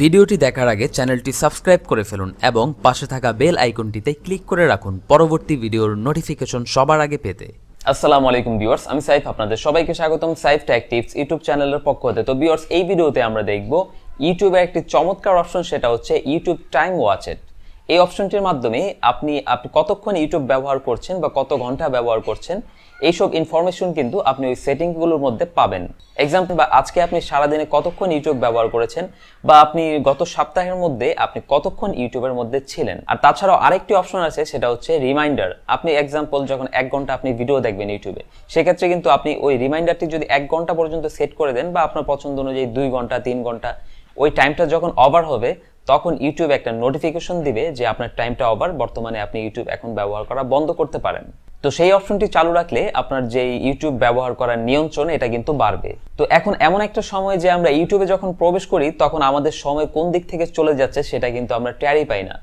ভিডিওটি দেখার আগে চ্যানেলটি সাবস্ক্রাইব করে ফেলুন এবং পাশে থাকা বেল আইকনটিতে ক্লিক করে রাখুন পরবর্তী ভিডিওর নোটিফিকেশন সবার আগে পেতে আসসালামু আলাইকুম ভিউয়ার্স আমি সাইফ আপনাদের সবাইকে স্বাগতম সাইফ টেক টিপস ইউটিউব চ্যানেলের পক্ষ হতে তো ভিউয়ার্স এই ভিডিওতে আমরা দেখব ইউটিউবে একটি চমৎকার অপশন সেটা হচ্ছে ইউটিউব টাইম ওয়াচেট এই অপশনটির মাধ্যমে আপনি আপনি কতক্ষণ ইউটিউব ব্যবহার করছেন বা কত ঘন্টা ব্যবহার করছেন এইসব ইনফরমেশন কিন্তু আপনি ওই সেটিংগুলোর মধ্যে পাবেন এক্সাম্পল বা আজকে আপনি সারাদিনে কতক্ষণ ইউটিউব ব্যবহার করেছেন বা আপনি গত সপ্তাহের মধ্যে আপনি কতক্ষণ ইউটিউবের মধ্যে ছিলেন আর তাছাড়াও আরেকটি অপশন আছে সেটা হচ্ছে রিমাইন্ডার আপনি এক্সাম্পল যখন এক ঘন্টা আপনি ভিডিও দেখবেন ইউটিউবে সেক্ষেত্রে কিন্তু আপনি ওই রিমাইন্ডারটি যদি এক ঘন্টা পর্যন্ত সেট করে দেন বা আপনার পছন্দ অনুযায়ী দুই ঘন্টা তিন ঘন্টা ওই টাইমটা যখন ওভার হবে তখন ইউটিউব একটা নোটিফিকেশন দিবে যে আপনার টাইমটা ওভার বর্তমানে আপনি ইউটিউব এখন ব্যবহার করা বন্ধ করতে পারেন তো সেই অপশনটি চালু রাখলে আপনার যে ইউটিউব ব্যবহার করার নিয়ন্ত্রণ এটা কিন্তু বাড়বে তো এখন এমন একটা সময় যে আমরা ইউটিউবে যখন প্রবেশ করি তখন আমাদের সময় কোন দিক থেকে চলে যাচ্ছে সেটা কিন্তু আমরা টেরি পাই না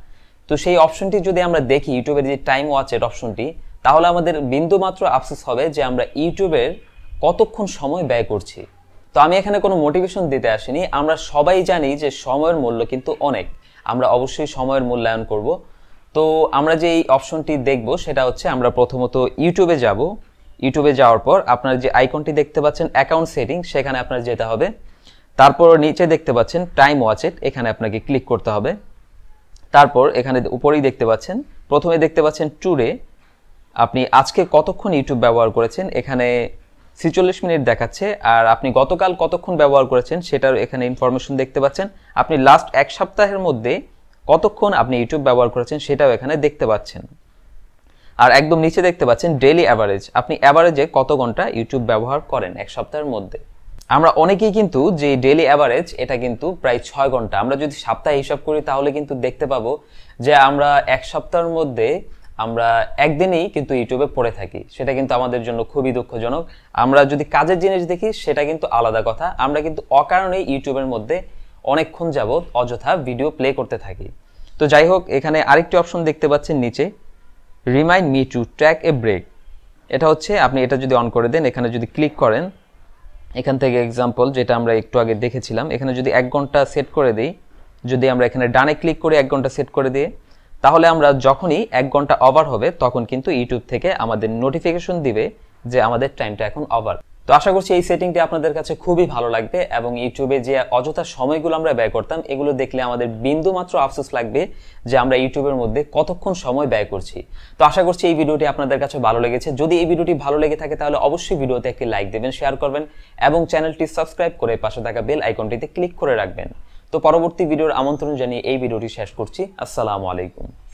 তো সেই অপশনটি যদি আমরা দেখি ইউটিউবের যে টাইম ওয়াচের অপশনটি তাহলে আমাদের বিন্দুমাত্র আফসোস হবে যে আমরা ইউটিউবের কতক্ষণ সময় ব্যয় করছি তো আমি এখানে কোনো মোটিভেশন দিতে আসিনি আমরা সবাই জানি যে সময়ের মূল্য কিন্তু অনেক আমরা অবশ্যই সময়ের মূল্যায়ন করব তো আমরা যে এই অপশনটি দেখব সেটা হচ্ছে আমরা প্রথমত ইউটিউবে যাব ইউটিউবে যাওয়ার পর আপনার যে আইকনটি দেখতে পাচ্ছেন অ্যাকাউন্ট সেটিং সেখানে আপনার যেতে হবে তারপর নিচে দেখতে পাচ্ছেন টাইম ওয়াচেট এখানে আপনাকে ক্লিক করতে হবে তারপর এখানে উপরেই দেখতে পাচ্ছেন প্রথমে দেখতে পাচ্ছেন টুরে আপনি আজকে কতক্ষণ ইউটিউব ব্যবহার করেছেন এখানে ছেচল্লিশ মিনিট দেখাচ্ছে আর আপনি গতকাল কতক্ষণ ব্যবহার করেছেন সেটার এখানে ইনফরমেশন দেখতে পাচ্ছেন আপনি লাস্ট এক সপ্তাহের মধ্যে কতক্ষণ আপনি ইউটিউব ব্যবহার করেছেন সেটাও এখানে দেখতে পাচ্ছেন আর একদম নিচে দেখতে পাচ্ছেন ডেলি অ্যাভারেজ আপনি অ্যাভারেজে কত ঘন্টা ইউটিউব ব্যবহার করেন এক সপ্তাহের মধ্যে আমরা অনেকেই কিন্তু যে ডেলি অ্যাভারেজ এটা কিন্তু প্রায় ছয় ঘন্টা আমরা যদি সপ্তাহে হিসাব করি তাহলে কিন্তু দেখতে পাবো যে আমরা এক সপ্তাহের মধ্যে আমরা একদিনেই কিন্তু ইউটিউবে পড়ে থাকি সেটা কিন্তু আমাদের জন্য খুবই দুঃখজনক আমরা যদি কাজের জিনিস দেখি সেটা কিন্তু আলাদা কথা আমরা কিন্তু অকারণে ইউটিউবের মধ্যে অনেকক্ষণ যাবৎ অযথা ভিডিও প্লে করতে থাকি তো যাই হোক এখানে আরেকটি অপশন দেখতে পাচ্ছেন নিচে remind me to track a break এটা হচ্ছে আপনি এটা যদি অন করে দেন এখানে যদি ক্লিক করেন এখান থেকে এক্সাম্পল যেটা আমরা একটু আগে দেখেছিলাম এখানে যদি এক ঘন্টা সেট করে দিই যদি আমরা এখানে ডানে ক্লিক করে এক ঘন্টা সেট করে দিয়ে তাহলে আমরা যখনই এক ঘন্টা ওভার হবে তখন কিন্তু ইউটিউব থেকে আমাদের নোটিফিকেশন দিবে যে আমাদের টাইমটা এখন ওভার তো আশা করছি এই সেটিংটি আপনাদের কাছে খুবই ভালো লাগবে এবং ইউটিউবে যে অযথা সময়গুলো আমরা ব্যয় করতাম এগুলো দেখলে আমাদের বিন্দু মাত্র আফসোস লাগবে যে আমরা ইউটিউবের মধ্যে কতক্ষণ সময় ব্যয় করছি তো আশা করছি এই ভিডিওটি আপনাদের কাছে ভালো লেগেছে যদি এই ভিডিওটি ভালো লেগে থাকে তাহলে অবশ্যই ভিডিওতে একটি লাইক দেবেন শেয়ার করবেন এবং চ্যানেলটি সাবস্ক্রাইব করে পাশে থাকা বেল আইকনটিতে ক্লিক করে রাখবেন তো পরবর্তী ভিডিওর আমন্ত্রণ জানিয়ে এই ভিডিওটি শেষ করছি আসসালামু আলাইকুম